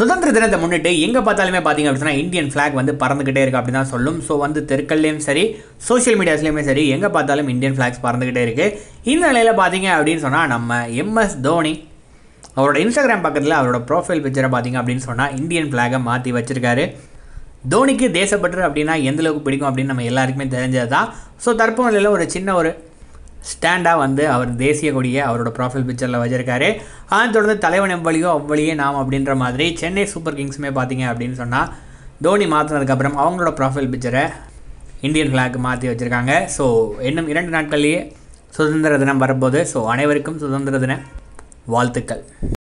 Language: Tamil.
சுதந்திர தினத்தை முன்னிட்டு எங்கே பார்த்தாலுமே பார்த்திங்க அப்படின்னா இந்தியன் ஃப்ளாக் வந்து பறந்துக்கிட்டே இருக்குது அப்படி தான் சொல்லும் ஸோ வந்து தெற்கல்லையும் சரி சோஷியல் மீடியாஸ்லேயுமே சரி எங்கே பார்த்தாலும் இந்தியன் ஃப்ளாக்ஸ் பறந்துக்கிட்டே இருக்குது இந்த நிலையில் பார்த்தீங்க அப்படின்னு சொன்னால் நம்ம எம்எஸ் தோனி அவரோட இன்ஸ்டாகிராம் பக்கத்தில் அவரோட ப்ரொஃபைல் பிக்சரை பார்த்திங்க அப்படின்னு சொன்னால் இந்தியன் ஃப்ளாகை மாற்றி வச்சுருக்காரு தோனிக்கு தேசப்பற்று அப்படின்னா எந்தளவுக்கு பிடிக்கும் அப்படின்னு நம்ம எல்லாருக்குமே தெரிஞ்சது தான் ஸோ தற்போதையில் ஒரு சின்ன ஒரு ஸ்டாண்டாக வந்து அவர் தேசிய கொடியை அவரோட ப்ராஃபைல் பிக்சரில் வச்சிருக்காரு அதை தொடர்ந்து தலைவன் எவ்வளியோ அவ்வளியே நாம் அப்படின்ற மாதிரி சென்னை சூப்பர் கிங்ஸுமே பார்த்தீங்க அப்படின்னு சொன்னால் தோனி மாற்றினதுக்கப்புறம் அவங்களோட ப்ராஃபைல் பிக்சரை இந்தியன் ஃப்ளாக் மாற்றி வச்சுருக்காங்க ஸோ இன்னும் இரண்டு நாட்கள்லேயே சுதந்திர தினம் வரும்போது ஸோ அனைவருக்கும் சுதந்திர தின வாழ்த்துக்கள்